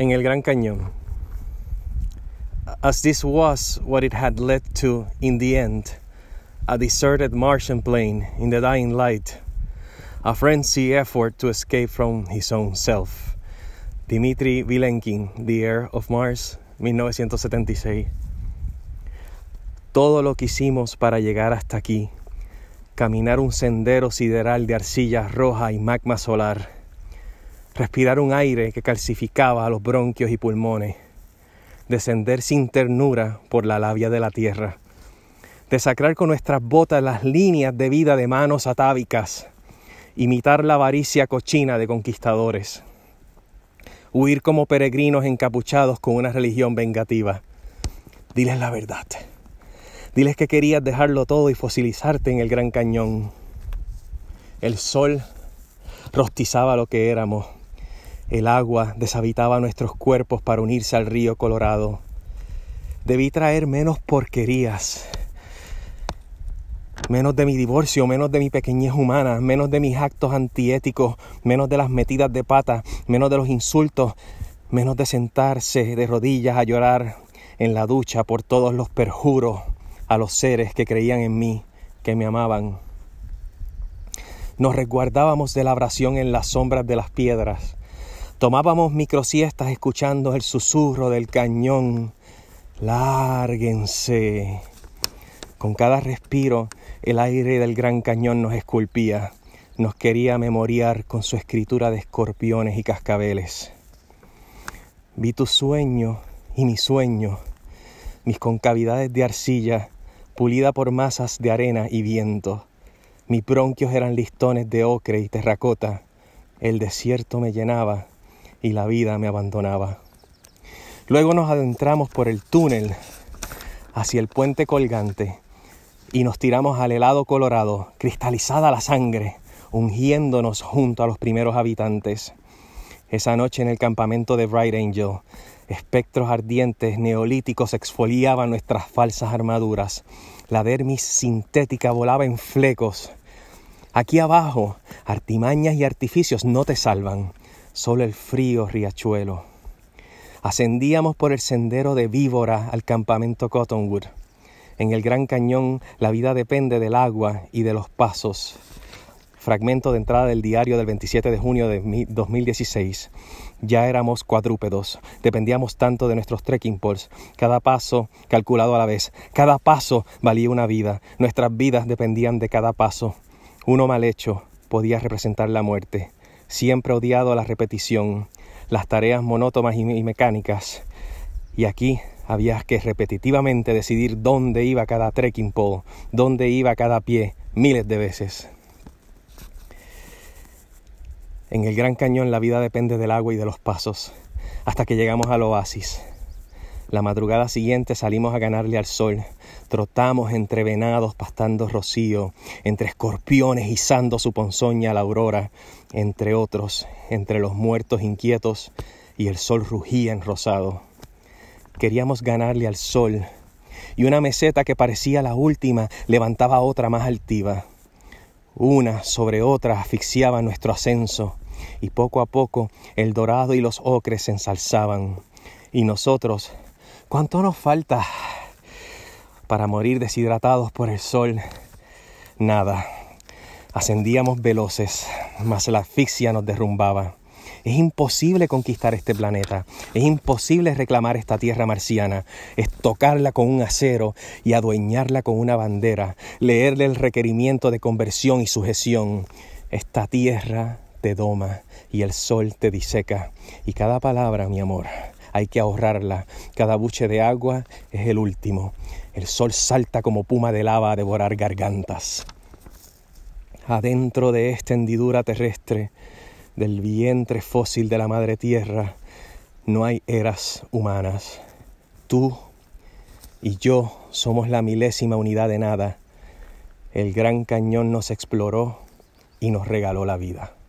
en el Gran Cañón. As this was what it had led to in the end, a deserted Martian plain in the dying light, a frenzied effort to escape from his own self. Dimitri Vilenkin, The Air of Mars, 1976. Todo lo que hicimos para llegar hasta aquí, caminar un sendero sideral de arcilla roja y magma solar, respirar un aire que calcificaba a los bronquios y pulmones, descender sin ternura por la labia de la tierra, desacrar con nuestras botas las líneas de vida de manos atávicas, imitar la avaricia cochina de conquistadores, huir como peregrinos encapuchados con una religión vengativa. Diles la verdad. Diles que querías dejarlo todo y fosilizarte en el Gran Cañón. El sol rostizaba lo que éramos el agua deshabitaba nuestros cuerpos para unirse al río Colorado. Debí traer menos porquerías, menos de mi divorcio, menos de mi pequeñez humana, menos de mis actos antiéticos, menos de las metidas de pata, menos de los insultos, menos de sentarse de rodillas a llorar en la ducha por todos los perjuros a los seres que creían en mí, que me amaban. Nos resguardábamos de la abrasión en las sombras de las piedras Tomábamos microsiestas escuchando el susurro del cañón. Lárguense. Con cada respiro, el aire del gran cañón nos esculpía. Nos quería memoriar con su escritura de escorpiones y cascabeles. Vi tu sueño y mi sueño, mis concavidades de arcilla, pulida por masas de arena y viento. Mis bronquios eran listones de ocre y terracota. El desierto me llenaba y la vida me abandonaba. Luego nos adentramos por el túnel hacia el puente colgante y nos tiramos al helado colorado, cristalizada la sangre, ungiéndonos junto a los primeros habitantes. Esa noche en el campamento de Bright Angel, espectros ardientes neolíticos exfoliaban nuestras falsas armaduras. La dermis sintética volaba en flecos. Aquí abajo, artimañas y artificios no te salvan solo el frío riachuelo. Ascendíamos por el sendero de víbora al campamento Cottonwood. En el Gran Cañón la vida depende del agua y de los pasos. Fragmento de entrada del diario del 27 de junio de 2016. Ya éramos cuadrúpedos, dependíamos tanto de nuestros trekking poles, cada paso calculado a la vez, cada paso valía una vida, nuestras vidas dependían de cada paso. Uno mal hecho podía representar la muerte, Siempre odiado a la repetición, las tareas monótonas y, mecánicas. Y aquí había que repetitivamente decidir dónde iba cada trekking pole, dónde iba cada pie, miles de veces. En el Gran Cañón la vida depende del agua y de los pasos, hasta que llegamos al oasis. La madrugada siguiente salimos a ganarle al sol. Trotamos entre venados pastando rocío, entre escorpiones izando su ponzoña a la aurora, entre otros, entre los muertos inquietos y el sol rugía enrosado. Queríamos ganarle al sol y una meseta que parecía la última levantaba otra más altiva. Una sobre otra asfixiaba nuestro ascenso y poco a poco el dorado y los ocres se ensalzaban y nosotros ¿Cuánto nos falta para morir deshidratados por el sol? Nada. Ascendíamos veloces, mas la asfixia nos derrumbaba. Es imposible conquistar este planeta, es imposible reclamar esta tierra marciana, es tocarla con un acero y adueñarla con una bandera, leerle el requerimiento de conversión y sujeción. Esta tierra te doma y el sol te diseca, y cada palabra, mi amor, hay que ahorrarla. Cada buche de agua es el último. El sol salta como puma de lava a devorar gargantas. Adentro de esta hendidura terrestre, del vientre fósil de la madre tierra, no hay eras humanas. Tú y yo somos la milésima unidad de nada. El gran cañón nos exploró y nos regaló la vida.